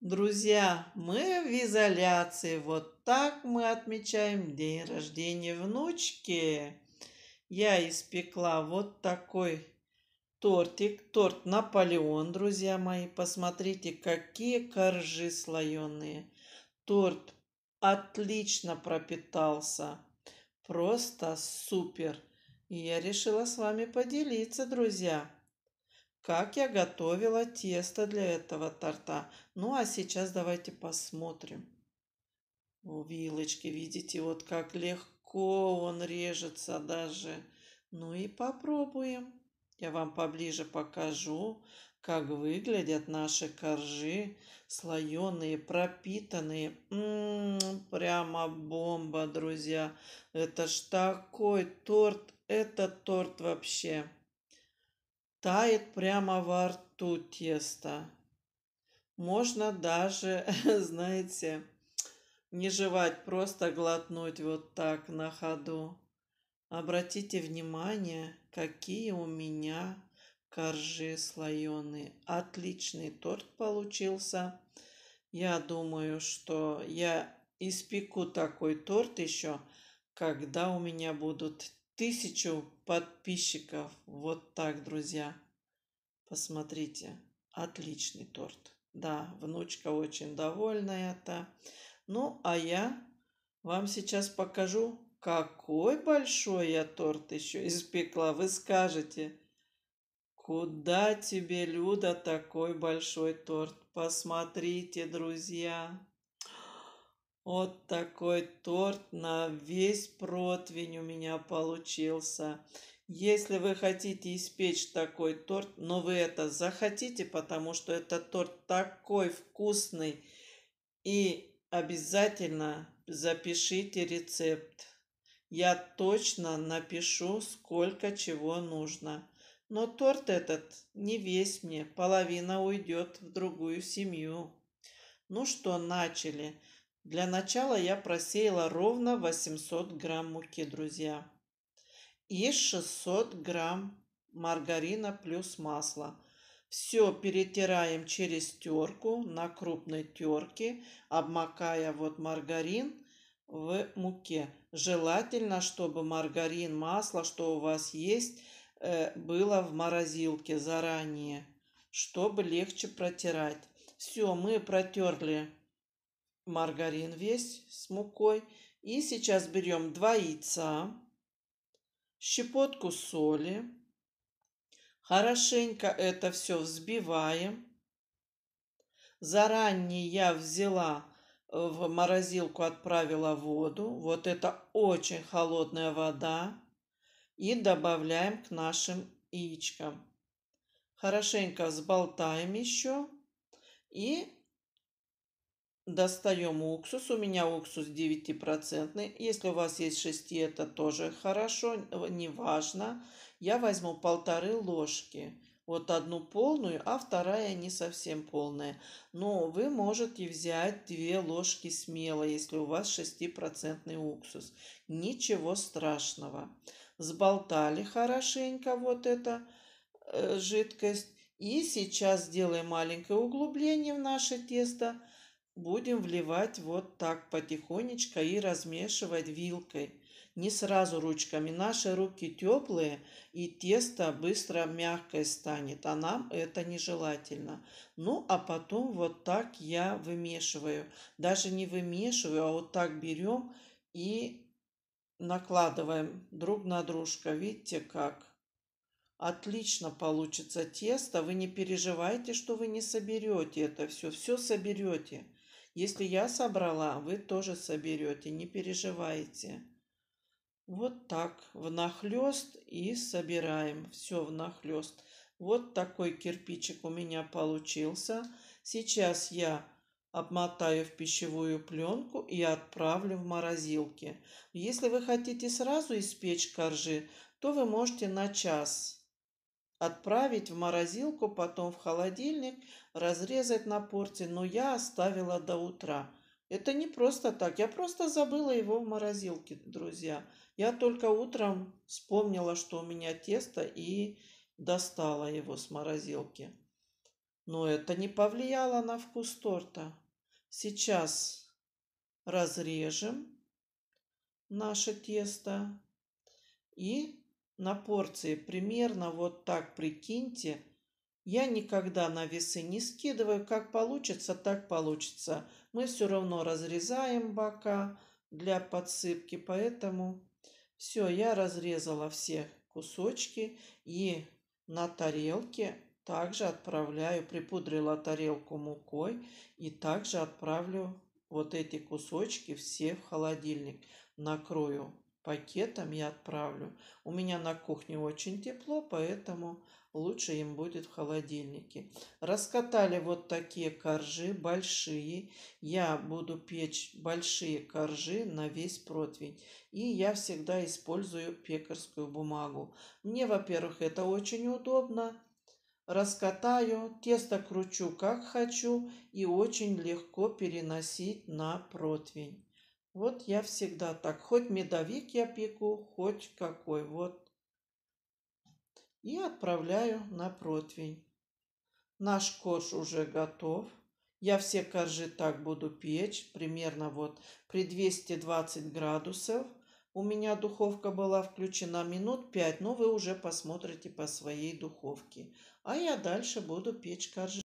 Друзья, мы в изоляции. Вот так мы отмечаем день рождения внучки. Я испекла вот такой тортик. Торт Наполеон, друзья мои. Посмотрите, какие коржи слоеные. Торт отлично пропитался. Просто супер. И я решила с вами поделиться, друзья как я готовила тесто для этого торта. Ну а сейчас давайте посмотрим. У вилочки, видите, вот как легко он режется даже. Ну и попробуем. Я вам поближе покажу, как выглядят наши коржи, слоеные, пропитанные. М м-м, -м -м, прямо бомба, друзья. Это ж такой торт, это торт вообще тает прямо во рту тесто. Можно даже, знаете, не жевать, просто глотнуть вот так на ходу. Обратите внимание, какие у меня коржи слоеные. Отличный торт получился. Я думаю, что я испеку такой торт еще, когда у меня будут тысячу подписчиков. Вот так, друзья. Посмотрите, отличный торт. Да, внучка очень довольна это. Ну, а я вам сейчас покажу, какой большой я торт еще испекла. Вы скажете, куда тебе, Люда, такой большой торт? Посмотрите, друзья. Вот такой торт на весь противень у меня получился. Если вы хотите испечь такой торт, но вы это захотите, потому что этот торт такой вкусный. И обязательно запишите рецепт. Я точно напишу, сколько чего нужно. Но торт этот не весь мне, половина уйдет в другую семью. Ну что, начали. Начали. Для начала я просеяла ровно 800 грамм муки, друзья. И 600 грамм маргарина плюс масло. Все перетираем через терку на крупной терке, обмакая вот маргарин в муке. Желательно, чтобы маргарин, масло, что у вас есть, э, было в морозилке заранее, чтобы легче протирать. Все, мы протерли маргарин весь с мукой. И сейчас берем два яйца, щепотку соли. Хорошенько это все взбиваем. Заранее я взяла э, в морозилку, отправила воду. Вот это очень холодная вода. И добавляем к нашим яичкам. Хорошенько взболтаем еще. И Достаем уксус. У меня уксус 9%. Если у вас есть 6, это тоже хорошо, э, неважно. Я возьму полторы ложки. Вот одну полную, а вторая не совсем полная. Но вы можете взять две ложки смело, если у вас 6% уксус. Ничего страшного. Сболтали хорошенько вот эту э, жидкость. И сейчас сделаем маленькое углубление в наше тесто – Будем вливать вот так потихонечко и размешивать вилкой. Не сразу ручками. Наши руки теплые, и тесто быстро мягкое станет, а нам это нежелательно. Ну, а потом вот так я вымешиваю. Даже не вымешиваю, а вот так берем и накладываем друг на дружку. Видите как? Отлично получится тесто. Вы не переживайте, что вы не соберете это все. Все соберете. Если я собрала, вы тоже соберете, не переживайте. Вот так, внахлёст и собираем. Все внахлёст. Вот такой кирпичик у меня получился. Сейчас я обмотаю в пищевую пленку и отправлю в морозилке. Если вы хотите сразу испечь коржи, то вы можете на час Отправить в морозилку, потом в холодильник, разрезать на порции. но я оставила до утра. Это не просто так, я просто забыла его в морозилке, друзья. Я только утром вспомнила, что у меня тесто и достала его с морозилки. Но это не повлияло на вкус торта. Сейчас разрежем наше тесто и на порции примерно вот так прикиньте. Я никогда на весы не скидываю. Как получится, так получится. Мы все равно разрезаем бока для подсыпки, поэтому все, я разрезала все кусочки и на тарелке также отправляю, припудрила тарелку мукой и также отправлю вот эти кусочки все в холодильник. Накрою пакетом я отправлю. У меня на кухне очень тепло, поэтому лучше им будет в холодильнике. Раскатали вот такие коржи большие. Я буду печь большие коржи на весь противень. И я всегда использую пекарскую бумагу. Мне, во-первых, это очень удобно. Раскатаю, тесто кручу как хочу и очень легко переносить на противень. Вот я всегда так. Хоть медовик я пеку, хоть какой. Вот. И отправляю на противень. Наш корж уже готов. Я все коржи так буду печь. Примерно вот при 220 градусов. У меня духовка была включена минут 5, но вы уже посмотрите по своей духовке. А я дальше буду печь коржи.